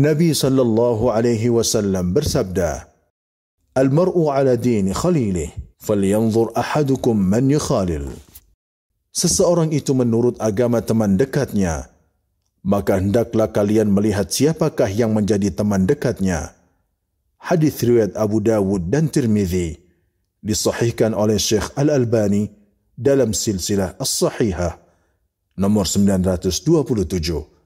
Nabi sallallahu alaihi wasallam bersabda, "Al-mar'u 'ala dini khalilihi, falyanzur ahadukum man yukhalil." Seseorang itu menurut agama teman dekatnya, maka hendaklah kalian melihat siapakah yang menjadi teman dekatnya. Hadis riwayat Abu Dawud dan Tirmizi disahihkan oleh Syekh Al-Albani dalam silsilah As-Sahihah nomor 927.